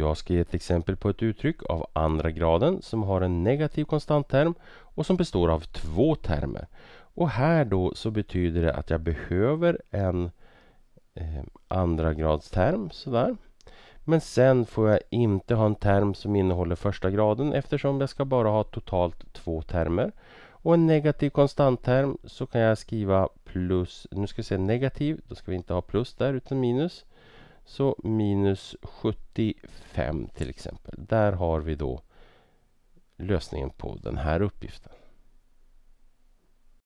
Jag ska ge ett exempel på ett uttryck av andra graden som har en negativ konstantterm och som består av två termer. Och här då så betyder det att jag behöver en eh, andra gradsterm sådär. Men sen får jag inte ha en term som innehåller första graden eftersom jag ska bara ha totalt två termer. Och en negativ konstantterm så kan jag skriva plus, nu ska vi säga negativ, då ska vi inte ha plus där utan minus. Så minus 75 till exempel. Där har vi då lösningen på den här uppgiften.